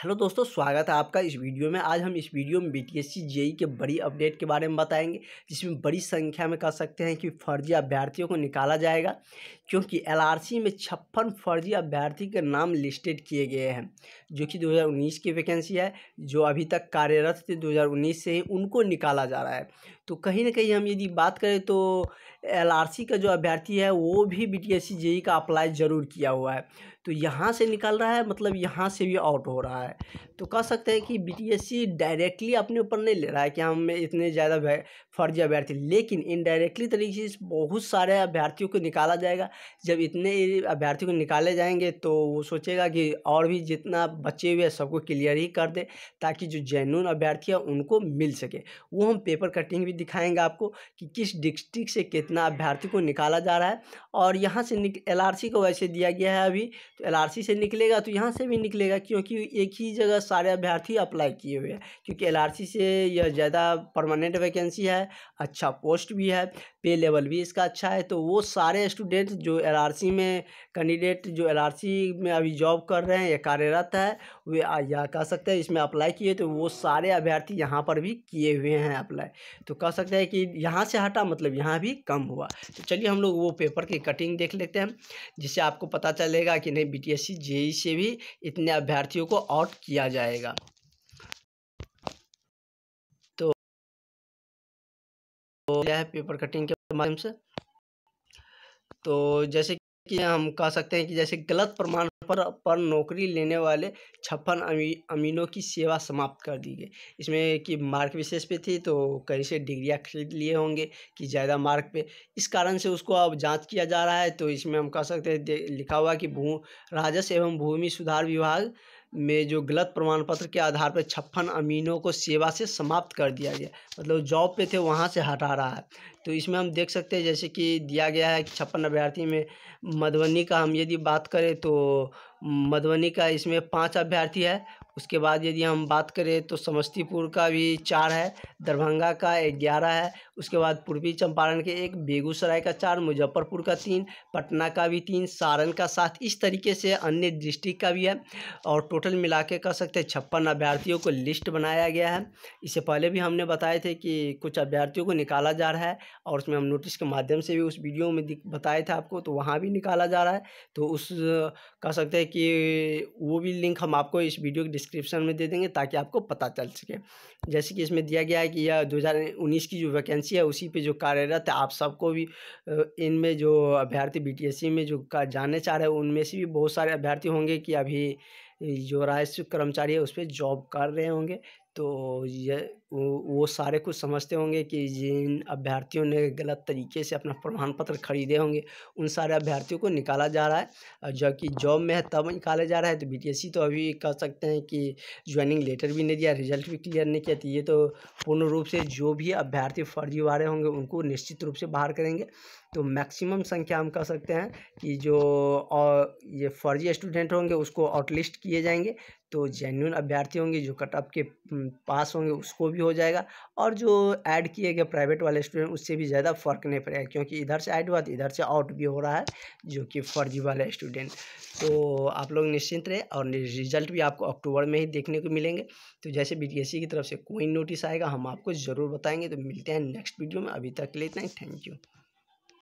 hello दोस्तों स्वागत है आपका इस वीडियो में आज हम इस वीडियो में बीटीएससी जेई e के बड़ी अपडेट के बारे में बताएंगे जिसमें बड़ी संख्या में कह सकते हैं कि फर्जी अभ्यर्थियों को निकाला जाएगा क्योंकि एलआरसी में छप्पन फर्जी अभ्यर्थी के नाम लिस्टेड किए गए हैं जो कि 2019 की वैकेंसी है जो अभी तक कार्यरत थे दो से ही उनको निकाला जा रहा है तो कहीं ना कहीं हम यदि बात करें तो एलआरसी का जो अभ्यर्थी है वो भी बीटीएससी जेई का अप्लाई ज़रूर किया हुआ है तो यहाँ से निकल रहा है मतलब यहाँ से भी आउट हो रहा है तो कह सकते हैं कि बीटीएससी डायरेक्टली अपने ऊपर नहीं ले रहा है कि हम इतने ज़्यादा फर्जी अभ्यर्थी लेकिन इनडायरेक्टली तरीके से बहुत सारे अभ्यर्थियों को निकाला जाएगा जब इतने अभ्यर्थियों को निकाले जाएंगे तो वो सोचेगा कि और भी जितना बचे हुए सबको क्लियर ही कर दे ताकि जो जैनून अभ्यर्थी है उनको मिल सके वो हम पेपर कटिंग भी भी दिखाएंगे आपको कि किस डिस्ट्रिक्ट से कितना अभ्यर्थी को निकाला जा रहा है और यहाँ से निक एल को वैसे दिया गया है अभी तो एल से निकलेगा तो यहाँ से भी निकलेगा क्योंकि एक ही जगह सारे अभ्यर्थी अप्लाई किए हुए हैं क्योंकि एल से यह ज़्यादा परमानेंट वैकेंसी है अच्छा पोस्ट भी है पे लेवल भी इसका अच्छा है तो वो सारे स्टूडेंट जो एल में कैंडिडेट जो एल में अभी जॉब कर रहे हैं या कार्यरत है वे यह कह सकते हैं इसमें अप्लाई किए तो वो सारे अभ्यर्थी यहाँ पर भी किए हुए हैं अप्लाई तो कह सकते हैं कि यहाँ से हटा मतलब यहाँ भी कम हुआ तो चलिए हम लोग वो पेपर की कटिंग देख लेते हैं जिससे आपको पता चलेगा कि नहीं बी टी से भी इतने अभ्यर्थियों को आउट किया जाएगा तो पेपर कटिंग के माध्यम से तो जैसे कि हम कह सकते हैं कि जैसे गलत प्रमाण पर पर नौकरी लेने वाले छप्पन अमी अमीनों की सेवा समाप्त कर दी गई इसमें कि मार्क विशेष पे थी तो कहीं से डिग्रियाँ खरीद लिए होंगे कि ज़्यादा मार्क पे इस कारण से उसको अब जांच किया जा रहा है तो इसमें हम कह सकते हैं लिखा हुआ कि भू राजस्व एवं भूमि सुधार विभाग में जो गलत प्रमाण पत्र के आधार पर छप्पन अमीनों को सेवा से समाप्त कर दिया गया मतलब जॉब पे थे वहाँ से हटा रहा है तो इसमें हम देख सकते हैं जैसे कि दिया गया है छप्पन अभ्यर्थी में मधुबनी का हम यदि बात करें तो मधुबनी का इसमें पाँच अभ्यर्थी है उसके बाद यदि हम बात करें तो समस्तीपुर का भी चार है दरभंगा का ग्यारह है उसके बाद पूर्वी चंपारण के एक बेगूसराय का चार मुजफ्फरपुर का तीन पटना का भी तीन सारण का सात इस तरीके से अन्य डिस्ट्रिक्ट का भी है और टोटल मिला के कह सकते हैं छप्पन अभ्यर्थियों को लिस्ट बनाया गया है इससे पहले भी हमने बताए थे कि कुछ अभ्यर्थियों को निकाला जा रहा है और उसमें हम नोटिस के माध्यम से भी उस वीडियो में बताए थे आपको तो वहाँ भी निकाला जा रहा है तो उस कह सकते हैं कि वो भी लिंक हम आपको इस वीडियो के डिस्क्रिप्शन में दे देंगे ताकि आपको पता चल सके जैसे कि इसमें दिया गया है कि यह 2019 की जो वैकेंसी है उसी पे जो कार्यरत है आप सबको भी इनमें जो अभ्यर्थी बीटीएससी e में जो का जानने चाह रहे हैं उनमें से भी बहुत सारे अभ्यर्थी होंगे कि अभी जो राजस्व कर्मचारी है उस पर जॉब कर रहे होंगे तो ये वो सारे कुछ समझते होंगे कि जिन अभ्यर्थियों ने गलत तरीके से अपना प्रमाण पत्र खरीदे होंगे उन सारे अभ्यर्थियों को निकाला जा रहा है जबकि जॉब में है तब निकाला जा रहा है तो बीटीएससी e तो अभी कह सकते हैं कि ज्वाइनिंग लेटर भी नहीं दिया रिजल्ट भी क्लियर नहीं किया तो ये तो पूर्ण रूप से जो भी अभ्यर्थी फर्जीवाड़े होंगे उनको निश्चित रूप से बाहर करेंगे तो मैक्सिमम संख्या हम कह सकते हैं कि जो ये फर्जी स्टूडेंट होंगे उसको आउटलिस्ट किए जाएंगे तो जेन्यून अभ्यर्थी होंगे जो कट ऑफ के पास होंगे उसको भी हो जाएगा और जो ऐड किए गए प्राइवेट वाले स्टूडेंट उससे भी ज़्यादा फ़र्क नहीं पड़ेगा क्योंकि इधर से ऐड हुआ तो इधर से आउट भी हो रहा है जो कि फर्जी वाले स्टूडेंट तो आप लोग निश्चिंत रहे और रिजल्ट भी आपको अक्टूबर में ही देखने को मिलेंगे तो जैसे बी की तरफ से कोई नोटिस आएगा हम आपको ज़रूर बताएंगे तो मिलते हैं नेक्स्ट वीडियो में अभी तक लेते हैं थैंक यू